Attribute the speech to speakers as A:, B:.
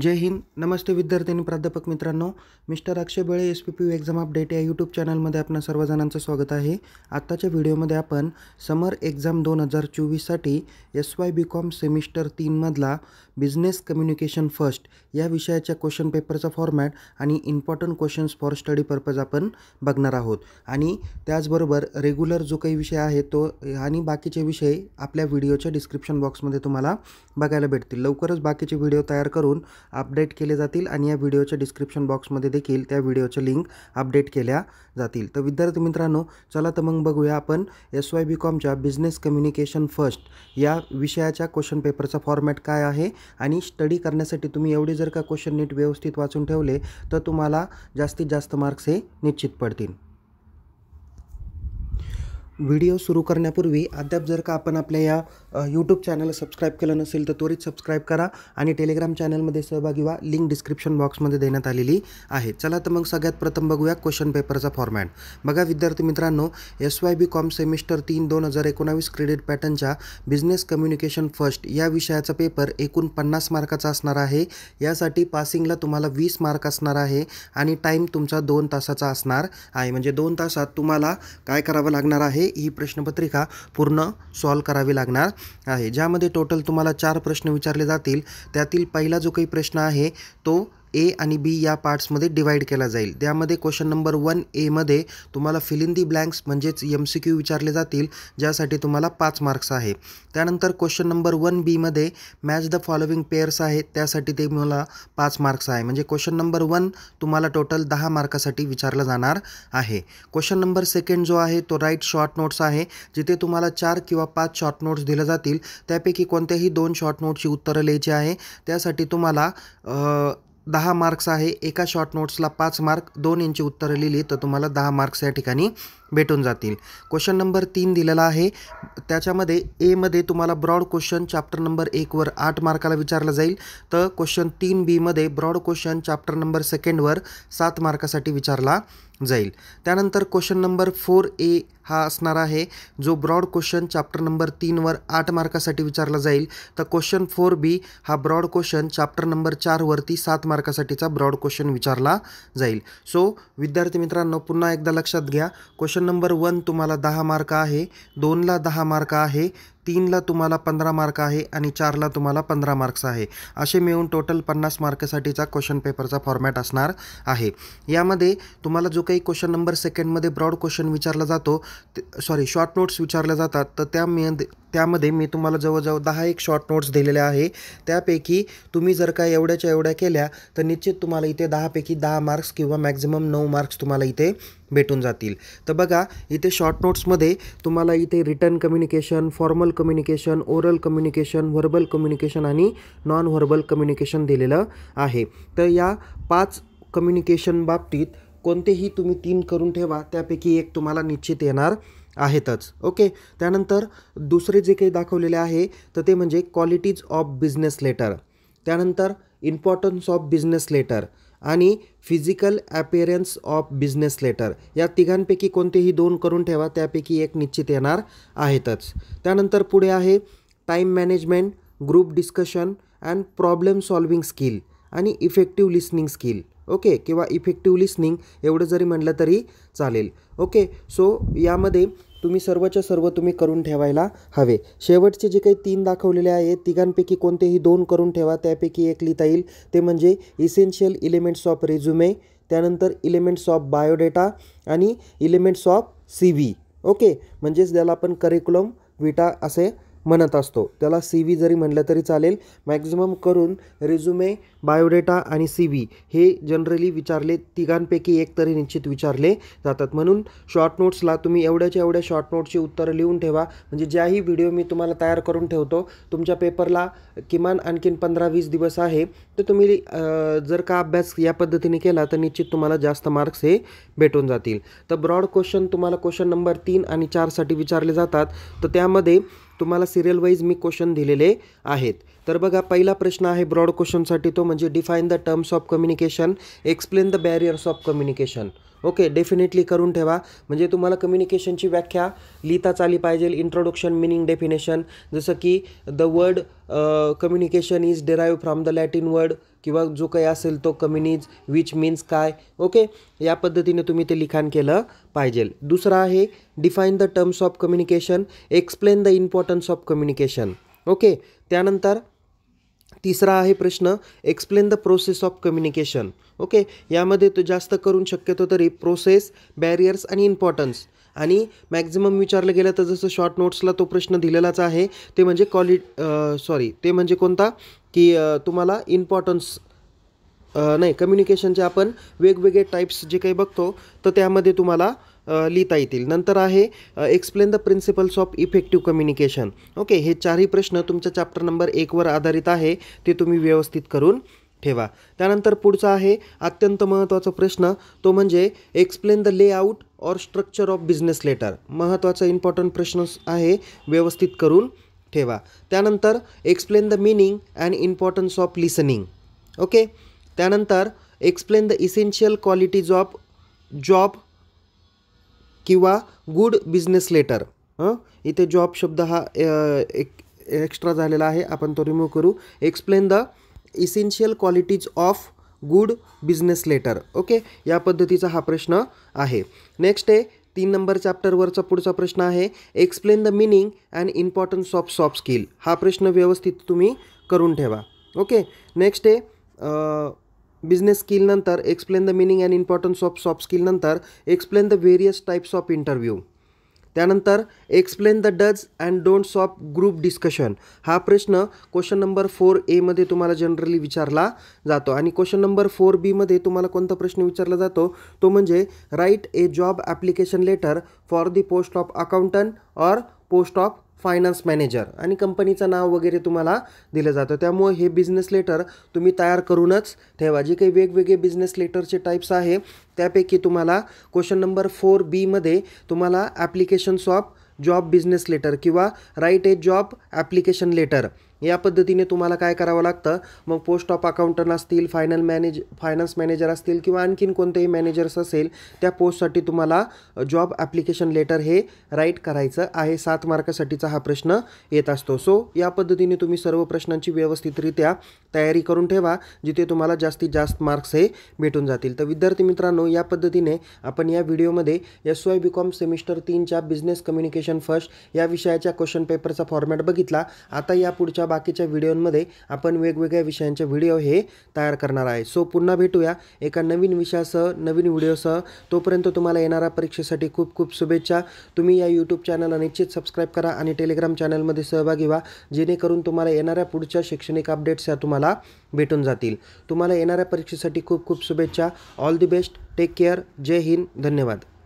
A: जय हिंद नमस्ते आणि प्राध्यापक मित्रांनो mister Akshay Bale S P P exam update या यूट्यूब चॅनलमध्ये आपणा सर्वजणांचं स्वागत आहे आत्ताच्या व्हिडिओमध्ये आपण समर एक्झाम दोन हजार चोवीससाठी S Y B com semester तीनमधला बिझनेस कम्युनिकेशन फर्स्ट या विषयाच्या क्वेश्चन पेपरचा फॉर्मॅट आणि important questions for study purpose आपण बघणार आहोत आणि त्याचबरोबर रेग्युलर जो काही विषय आहे तो आणि बाकीचे विषय आपल्या व्हिडिओच्या डिस्क्रिप्शन बॉक्समध्ये तुम्हाला बघायला भेटतील लवकरच बाकीचे व्हिडिओ तयार करून अपडेट केले जातील आणि या व्हिडिओच्या डिस्क्रिप्शन बॉक्समध्ये देखील त्या व्हिडिओच्या लिंक अपडेट केल्या जातील तर विद्यार्थी मित्रांनो चला तर मग बघूया आपण एस वाय बी कॉमच्या बिझनेस कम्युनिकेशन फर्स्ट या विषयाच्या क्वेश्चन पेपरचा फॉर्मॅट काय आहे आणि स्टडी करण्यासाठी तुम्ही एवढे जर का क्वेश्चन नीट व्यवस्थित वाचून ठेवले तर तुम्हाला जास्तीत जास्त मार्क्स हे निश्चित पडतील व्हिडिओ सुरू करण्यापूर्वी अद्याप जर का आपण आपल्या या यूट्यूब चॅनल सबस्क्राईब केलं नसेल तर त्वरित सबस्क्राईब करा आणि टेलिग्राम चॅनलमध्ये सहभागी व्हा लिंक डिस्क्रिप्शन बॉक्समध्ये देण्यात आलेली आहे चला तर मग सगळ्यात प्रथम बघूया क्वेश्चन पेपरचा फॉर्मॅट बघा विद्यार्थी मित्रांनो S Y B com semester तीन दोन हजार एकोणावीस क्रेडिट पॅटर्नच्या बिझनेस कम्युनिकेशन फर्स्ट या विषयाचा पेपर एकूण पन्नास मार्काचा असणार आहे यासाठी पासिंगला तुम्हाला वीस मार्क असणार आहे आणि टाईम तुमचा दोन तासाचा असणार आहे म्हणजे दोन तासात तुम्हाला काय करावं लागणार आहे ही प्रश्नपत्रिका पूर्ण सॉल्व करावी लागणार आहे ज्यामध्ये टोटल तुम्हाला चार प्रश्न विचारले जातील त्यातील पहिला जो काही प्रश्न आहे तो ए आणि बी या पार्ट्समध्ये डिवाईड केला जाईल त्यामध्ये क्वेश्चन नंबर वन एमध्ये तुम्हाला फिल इन दी ब्लँक्स म्हणजेच एम सी क्यू विचारले जातील ज्यासाठी तुम्हाला पाच मार्क्स आहे त्यानंतर क्वेश्चन नंबर वन बीमध्ये मॅच द फॉलोविंग पेअर्स आहेत त्यासाठी ते मला पाच मार्क्स आहे म्हणजे क्वेश्चन नंबर वन तुम्हाला टोटल दहा मार्कासाठी विचारला जाणार आहे क्वेश्चन नंबर सेकंड जो आहे तो राईट शॉर्ट नोट्स आहे जिथे तुम्हाला चार किंवा पाच शॉर्ट नोट्स दिले जातील त्यापैकी कोणत्याही दोन शॉर्ट नोट्सची उत्तरं लिहायची आहे त्यासाठी तुम्हाला दहा मार्क्स आहे एका शॉर्ट नोट्सला पाच मार्क दोन इंची उत्तरं लिहिली तर तुम्हाला दहा मार्क्स या ठिकाणी भेटून जातील क्वेश्चन नंबर तीन दिलेला आहे त्याच्यामध्ये एमध्ये तुम्हाला ब्रॉड क्वेश्चन चॅप्टर नंबर एकवर आठ मार्काला विचारला जाईल तर क्वेश्चन तीन बीमध्ये ब्रॉड क्वेश्चन चॅप्टर नंबर सेकंडवर सात मार्कासाठी विचारला जाईल त्यानंतर क्वेश्चन नंबर फोर ए हा असणार आहे जो ब्रॉड क्वेश्चन चॅप्टर नंबर तीनवर आठ मार्कासाठी विचारला जाईल तर क्वेश्चन फोर बी हा ब्रॉड क्वेश्चन चॅप्टर नंबर चारवरती सात मार्कासाठीचा ब्रॉड क्वेश्चन विचारला जाईल सो विद्यार्थी मित्रांनो पुन्हा एकदा लक्षात घ्या क्वेश्चन नंबर वन तुम्हाला दहा मार्क आहे दोनला दहा मार्क आहे तीनला तुम्हाला पंधरा मार्क आहे आणि चारला तुम्हाला पंधरा मार्क्स आहे असे मिळून टोटल पन्नास मार्कसाठीचा क्वेश्चन पेपरचा फॉर्मॅट असणार आहे यामध्ये तुम्हाला जो काही क्वेश्चन नंबर सेकंडमध्ये ब्रॉड क्वेश्चन विचारला जातो सॉरी शॉर्ट नोट्स विचारल्या जातात तर त्यामध्ये त्यामध्ये मी तुम्हाला जवळजवळ दहा एक शॉर्ट नोट्स दिलेल्या आहे त्यापैकी तुम्ही जर का एवढ्याच्या एवढ्या केल्या तर निश्चित तुम्हाला इथे दहापैकी दहा मार्क्स किंवा मॅक्झिमम नऊ मार्क्स तुम्हाला इथे भेटून जातील तर बघा इथे शॉर्ट नोट्समध्ये तुम्हाला इथे written communication formal communication oral communication verbal communication आणि नॉन व्हर्बल कम्युनिकेशन दिलेलं आहे तर या पाच कम्युनिकेशन बाबतीत कोणतेही तुम्ही तीन करून ठेवा त्यापैकी एक तुम्हाला निश्चित येणार आहेतच ओके त्यानंतर दुसरे जे काही दाखवलेले आहे तर ते म्हणजे क्वालिटीज ऑफ बिझनेस लेटर त्यानंतर इम्पॉर्टन्स ऑफ बिझनेस लेटर आणि physical appearance of business letter या तिघांपैकी कोणतेही दोन करून ठेवा त्यापैकी एक निश्चित येणार आहेतच त्यानंतर पुढे आहे time management group discussion and problem solving skill आणि इफेक्टिव्ह लिसनिंग स्किल ओके किंवा इफेक्टिव्ह लिसनिंग एवढं जरी म्हटलं तरी चालेल ओके सो यामध्ये तुम्ही सर्वच्या सर्व तुम्ही करून ठेवायला हवे शेवटचे जे काही तीन दाखवलेले आहे तिघांपैकी कोणतेही दोन करून ठेवा त्यापैकी एक लिहिता येईल ते म्हणजे इसेन्शियल इलिमेंट्स ऑफ रेझ्युमे त्यानंतर इलिमेंट्स ऑफ बायोडेटा आणि elements of C V okay म्हणजेच ज्याला आपण करिक्युलम विटा असे म्हणत असतो त्याला सी व्ही जरी म्हणलं तरी चालेल मॅक्झिमम करून रिझ्युमे बायोडेटा आणि सी व्ही हे जनरली विचारले तिघांपैकी एक तरी निश्चित विचारले जातात म्हणून शॉर्ट नोट्सला तुम्ही एवढ्याच्या एवढ्या शॉर्ट नोट्सची उत्तरं लिहून ठेवा म्हणजे ज्याही व्हिडिओ मी तुम्हाला तयार करून ठेवतो तुमच्या पेपरला किमान आणखीन पंधरा वीस दिवस आहे तर तुम्ही जर का अभ्यास या पद्धतीने केला तर निश्चित तुम्हाला जास्त मार्क्स हे भेटून जातील तर ब्रॉड क्वेश्चन तुम्हाला क्वेश्चन नंबर तीन आणि चारसाठी विचारले जातात तर त्यामध्ये तुम्हाला सिरियल वाईज मी क्वेश्चन दिलेले आहेत तर बघा पहिला प्रश्न आहे ब्रॉड क्वेश्चनसाठी तो म्हणजे define the terms of communication explain the barriers of communication okay definitely करून ठेवा म्हणजे तुम्हाला कम्युनिकेशनची व्याख्या लिहिताच आली पाहिजे इंट्रोडक्शन मिनिंग डेफिनेशन जसं की the word communication is derive from the Latin word किंवा जो काही असेल तो कम्युनिज विच मीन्स काय ओके या पद्धतीने तुम्ही ते लिखाण केलं पाहिजे दुसरा आहे define the terms of communication explain the importance of communication okay त्यानंतर तिसरा आहे प्रश्न explain the process of communication okay यामध्ये तो जास्त करून शक्यतो तरी प्रोसेस बॅरियर्स आणि इम्पॉर्टन्स आणि मॅक्झिमम विचारलं गेलं तर जसं शॉर्ट नोट्सला तो प्रश्न दिलेलाच आहे ते म्हणजे क्वालिट सॉरी ते म्हणजे कोणता की तुम्हाला इम्पॉर्टन्स नाही कम्युनिकेशनचे आपण वेगवेगळे टाईप्स जे काही बघतो तर त्यामध्ये तुम्हाला लिहिता येतील नंतर आहे explain the principles of effective communication okay हे चारही प्रश्न तुमच्या चॅप्टर नंबर एकवर आधारित आहे ते तुम्ही व्यवस्थित करून ठेवा त्यानंतर पुढचा आहे अत्यंत महत्त्वाचा प्रश्न तो म्हणजे explain the layout or structure of business letter महत्त्वाचा इम्पॉर्टंट प्रश्न आहे व्यवस्थित करून ठेवा त्यानंतर explain the meaning and importance of listening okay त्यानंतर explain the essential qualities of job किंवा गुड बिझनेस लेटर इथे जॉब शब्द हा एक एक्स्ट्रा झालेला आहे आपण तो रिमूव्ह करू explain the essential qualities of good business letter okay या पद्धतीचा हा प्रश्न आहे नेक्स्ट आहे तीन नंबर चॅप्टरवरचा पुढचा प्रश्न आहे explain the meaning and importance of soft skill हा प्रश्न व्यवस्थित तुम्ही करून ठेवा ओके नेक्स्ट आहे बिझनेस स्किलनंतर explain the meaning and importance of soft स्किलनंतर explain the various types of interview त्यानंतर explain the do's and don't of group discussion हा प्रश्न क्वेश्चन नंबर फोर एमध्ये तुम्हाला जनरली विचारला जातो आणि क्वेश्चन नंबर फोर बीमध्ये तुम्हाला कोणता प्रश्न विचारला जातो तो म्हणजे write a job application letter for the post of accountant or post of finance manager आणि कंपनीचं नाव वगैरे तुम्हाला दिलं जातं त्यामुळे हे बिझनेस लेटर तुम्ही तयार करूनच ठेवा जे काही वेगवेगळे बिझनेस लेटरचे टाईप्स आहे त्यापैकी तुम्हाला क्वेश्चन नंबर फोर बीमध्ये तुम्हाला applications of job business letter किंवा write a job application letter या पद्धतीने तुम्हाला काय करावं लागतं मग पोस्ट ऑफ अकाउंटंट असतील फायनल मॅनेज फायनान्स मॅनेजर असतील किंवा आणखीन कोणतेही मॅनेजर्स असेल त्या पोस्टसाठी तुम्हाला जॉब ॲप्लिकेशन लेटर हे राईट करायचं आहे सात मार्कासाठीचा हा प्रश्न येत असतो सो या पद्धतीने तुम्ही सर्व प्रश्नांची व्यवस्थितरित्या तयारी करून ठेवा जिथे तुम्हाला जास्तीत जास्त मार्क्स हे भेटून जातील तर विद्यार्थी मित्रांनो या पद्धतीने आपण या व्हिडिओमध्ये S Y B com semester तीनच्या बिझनेस कम्युनिकेशन फर्स्ट या विषयाच्या क्वेश्चन पेपरचा फॉर्मॅट बघितला आता या पुढच्या बाकीच्या व्हिडिओमध्ये आपण वेगवेगळ्या विषयांचे व्हिडिओ हे तयार करणार आहे सो पुन्हा भेटूया एका नवीन विषयासह नवीन व्हिडिओसह तोपर्यंत तुम्हाला येणाऱ्या परीक्षेसाठी खूप खूप शुभेच्छा तुम्ही या यूट्यूब चॅनलला निश्चित सबस्क्राईब करा आणि टेलिग्राम चॅनलमध्ये सहभागी व्हा जेणेकरून तुम्हाला येणाऱ्या पुढच्या शैक्षणिक अपडेट्स या तुम्हाला भेटून जातील तुम्हाला येणाऱ्या परीक्षेसाठी खूप खूप शुभेच्छा all the best take care जय हिंद धन्यवाद